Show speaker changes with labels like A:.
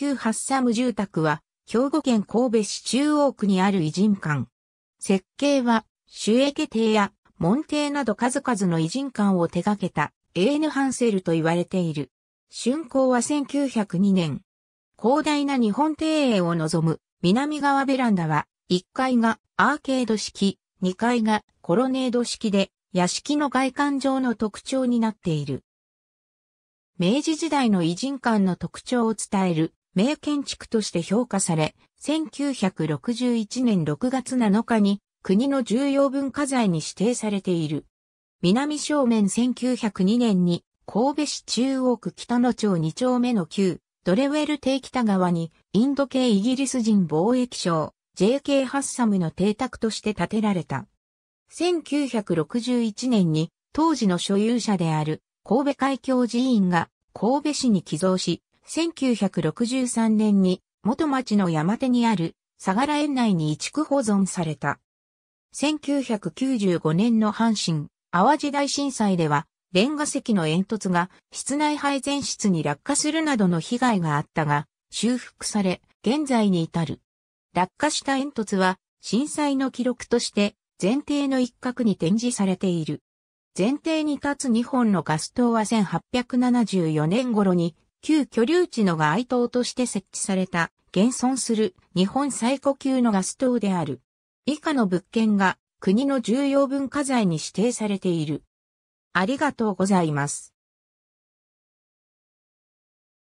A: 旧ハ
B: ッサム住宅は、兵庫県神戸市中央区にある偉人館。設計は、主家邸や、門庭など数々の偉人館を手掛けた、エーヌ・ハンセルと言われている。竣工は1902年。広大な日本庭園を望む南側ベランダは、1階がアーケード式、2階がコロネード式で、屋敷の外観上の特徴になっている。明治時代の偉人館の特徴を伝える名建築として評価され、1961年6月7日に国の重要文化財に指定されている。南正面1902年に神戸市中央区北野町2丁目の旧ドレウェル邸北側にインド系イギリス人貿易商 JK ハッサムの邸宅として建てられた。1961年に当時の所有者である神戸海峡寺院が神戸市に寄贈し、1963年に元町の山手にある相良園内に移築保存された。1995年の阪神、淡路大震災では、レンガ石の煙突が室内配膳室に落下するなどの被害があったが、修復され、現在に至る。落下した煙突は、震災の記録として、前提の一角に展示されている。前提に立つ日本のガス灯は1874年頃に旧居留地のが愛悼として設置された、現存する日本最古級のガス灯である。以下の物件が国の重要文化財に指定されている。ありがとうございま
A: す。